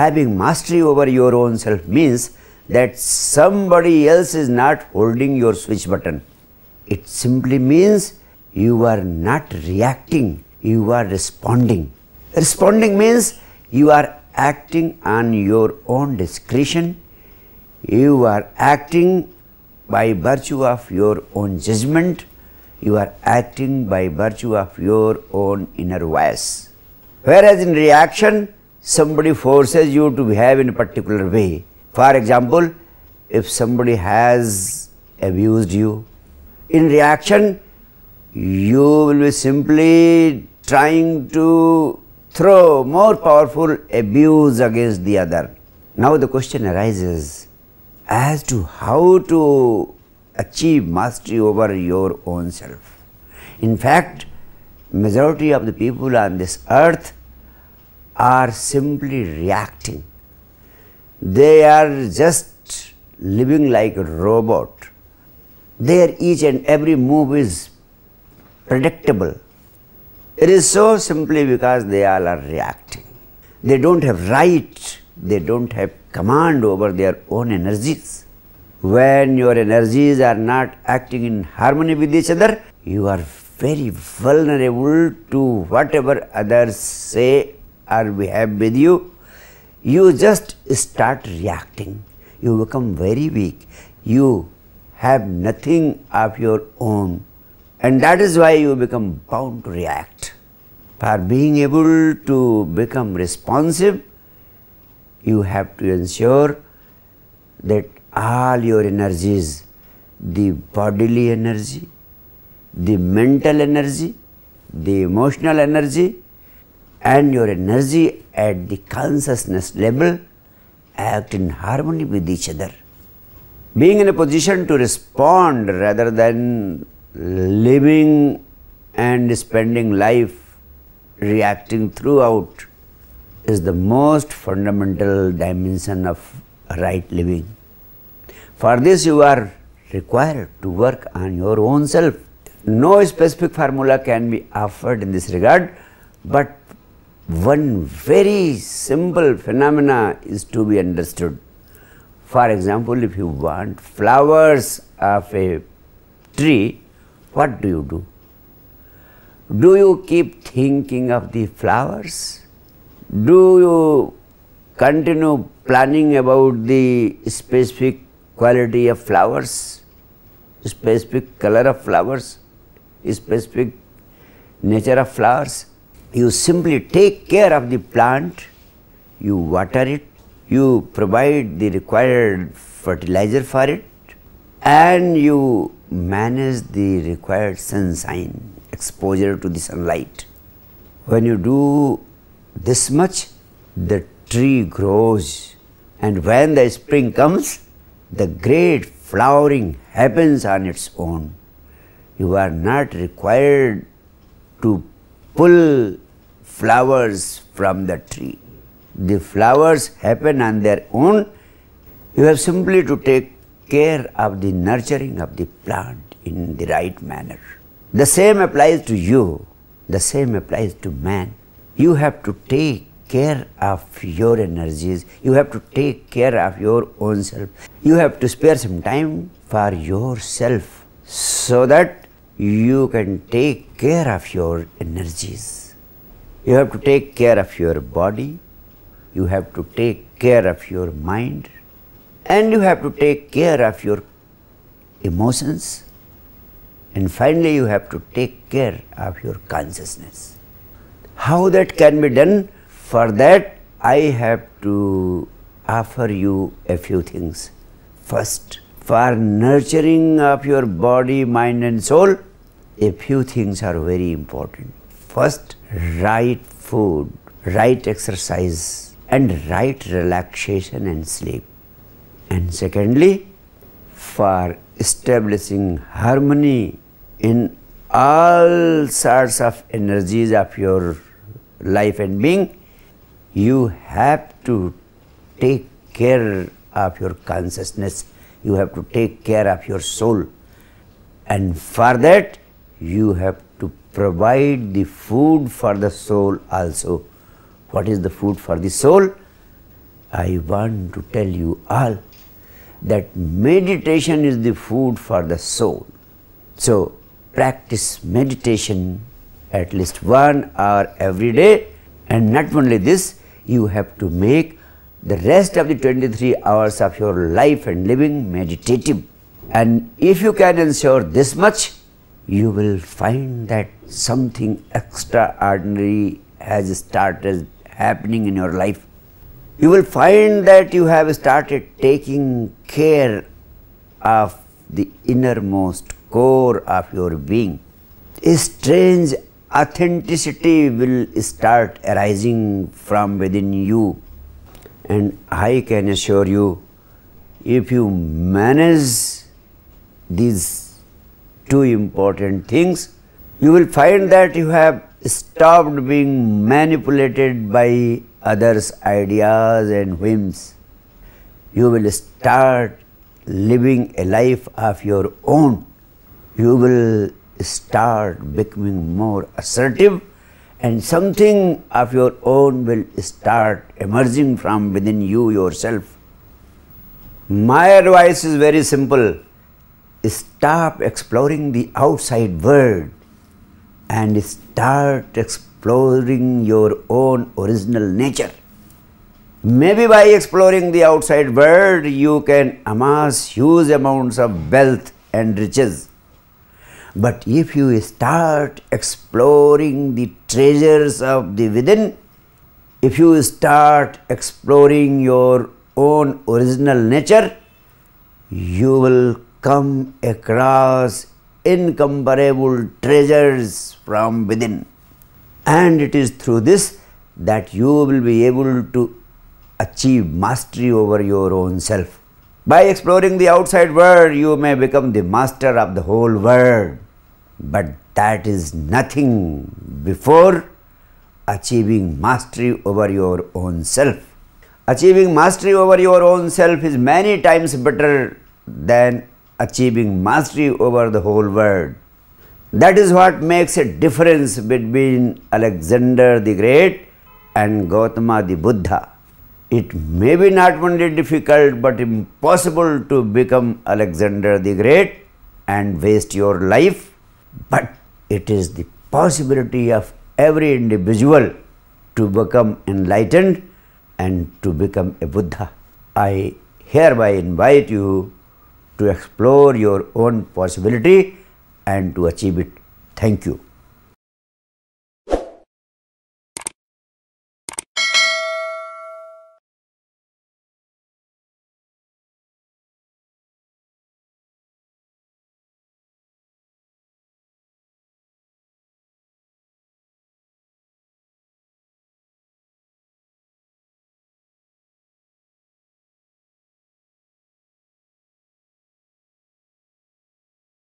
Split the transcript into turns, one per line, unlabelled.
having mastery over your own self means that somebody else is not holding your switch button. It simply means you are not reacting, you are responding. Responding means you are acting on your own discretion, you are acting by virtue of your own judgment, you are acting by virtue of your own inner voice. Whereas in reaction, somebody forces you to behave in a particular way. For example, if somebody has abused you, in reaction, you will be simply trying to throw more powerful abuse against the other. Now the question arises as to how to achieve mastery over your own self. In fact, majority of the people on this earth are simply reacting. They are just living like a robot. Their each and every move is predictable. It is so simply because they all are reacting. They don't have right, they don't have command over their own energies. When your energies are not acting in harmony with each other, you are very vulnerable to whatever others say or have with you, you just start reacting. You become very weak. You have nothing of your own. And that is why you become bound to react. For being able to become responsive, you have to ensure that all your energies, the bodily energy, the mental energy, the emotional energy and your energy at the consciousness level act in harmony with each other. Being in a position to respond rather than living and spending life reacting throughout is the most fundamental dimension of right living. For this you are required to work on your own self. No specific formula can be offered in this regard, but one very simple phenomena is to be understood. For example, if you want flowers of a tree, what do you do? Do you keep thinking of the flowers? Do you continue planning about the specific quality of flowers, specific color of flowers, specific nature of flowers? you simply take care of the plant, you water it, you provide the required fertilizer for it and you manage the required sunshine, exposure to the sunlight. When you do this much, the tree grows and when the spring comes, the great flowering happens on its own. You are not required to pull flowers from the tree. The flowers happen on their own. You have simply to take care of the nurturing of the plant in the right manner. The same applies to you. The same applies to man. You have to take care of your energies. You have to take care of your own self. You have to spare some time for yourself so that you can take care of your energies. You have to take care of your body, you have to take care of your mind, and you have to take care of your emotions, and finally, you have to take care of your consciousness. How that can be done? For that, I have to offer you a few things. First, for nurturing of your body, mind, and soul, a few things are very important. First, right food, right exercise and right relaxation and sleep. And secondly, for establishing harmony in all sorts of energies of your life and being, you have to take care of your consciousness, you have to take care of your soul. And for that, you have to provide the food for the soul also. What is the food for the soul? I want to tell you all that meditation is the food for the soul. So, practice meditation at least one hour every day and not only this, you have to make the rest of the 23 hours of your life and living meditative. And if you can ensure this much, you will find that something extraordinary has started happening in your life. You will find that you have started taking care of the innermost core of your being. A strange authenticity will start arising from within you. And I can assure you, if you manage these two important things. You will find that you have stopped being manipulated by others' ideas and whims. You will start living a life of your own. You will start becoming more assertive and something of your own will start emerging from within you yourself. My advice is very simple stop exploring the outside world and start exploring your own original nature. Maybe by exploring the outside world, you can amass huge amounts of wealth and riches. But if you start exploring the treasures of the within, if you start exploring your own original nature, you will come across incomparable treasures from within. And it is through this that you will be able to achieve mastery over your own self. By exploring the outside world, you may become the master of the whole world. But that is nothing before achieving mastery over your own self. Achieving mastery over your own self is many times better than achieving mastery over the whole world. That is what makes a difference between Alexander the Great and Gautama the Buddha. It may be not only difficult but impossible to become Alexander the Great and waste your life, but it is the possibility of every individual to become enlightened and to become a Buddha. I hereby invite you to explore your own possibility and to achieve it. Thank you.